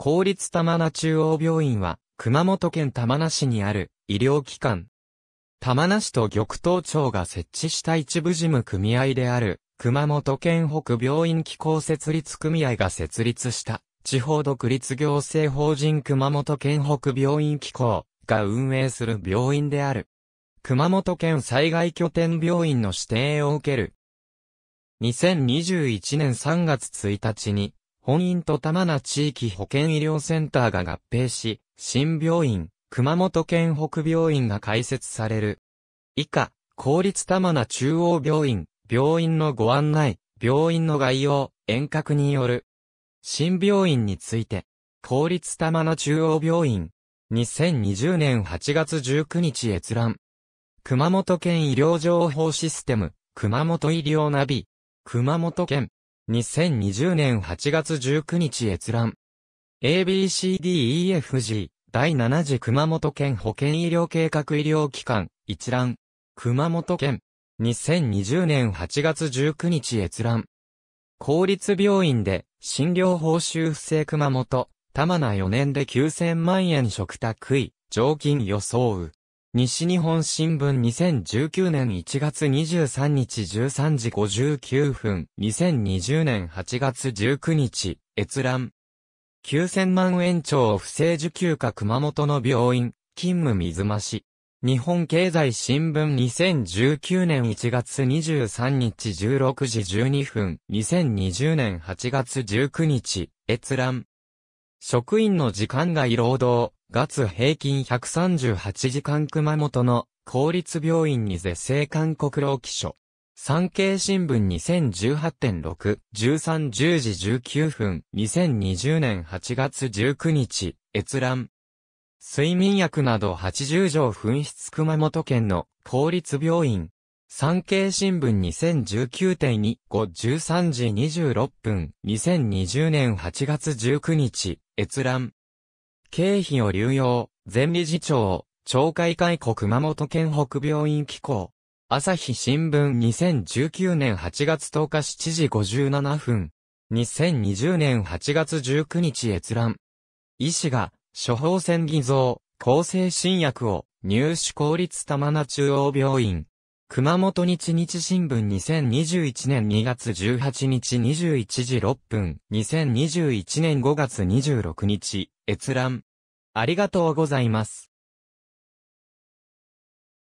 公立玉名中央病院は、熊本県玉名市にある医療機関。玉名市と玉東町が設置した一部事務組合である、熊本県北病院機構設立組合が設立した、地方独立行政法人熊本県北病院機構が運営する病院である。熊本県災害拠点病院の指定を受ける。2021年3月1日に、本院と玉名地域保健医療センターが合併し、新病院、熊本県北病院が開設される。以下、公立玉名中央病院、病院のご案内、病院の概要、遠隔による。新病院について、公立玉名中央病院、2020年8月19日閲覧。熊本県医療情報システム、熊本医療ナビ、熊本県。2020年8月19日閲覧。ABCDEFG 第7次熊本県保健医療計画医療機関一覧。熊本県2020年8月19日閲覧。公立病院で診療報酬不正熊本、玉名4年で9000万円食卓位、常勤予想う。西日本新聞2019年1月23日13時59分、2020年8月19日、閲覧。9000万円超不正受給か熊本の病院、勤務水増し。日本経済新聞2019年1月23日16時12分、2020年8月19日、閲覧。職員の時間外労働、月平均138時間熊本の公立病院に是正勧告労基書。産経新聞2018.6、13、10時19分、2020年8月19日、閲覧。睡眠薬など80錠紛失熊本県の公立病院。産経新聞2019.25、13時26分、2020年8月19日、閲覧。経費を流用、前理事長、町会会庫熊本県北病院機構。朝日新聞2019年8月10日7時57分。2020年8月19日閲覧。医師が、処方箋偽造、抗生新薬を、入手公立玉名中央病院。熊本日日新聞2021年2月18日21時6分、2021年5月26日。閲覧。ありがとうございます。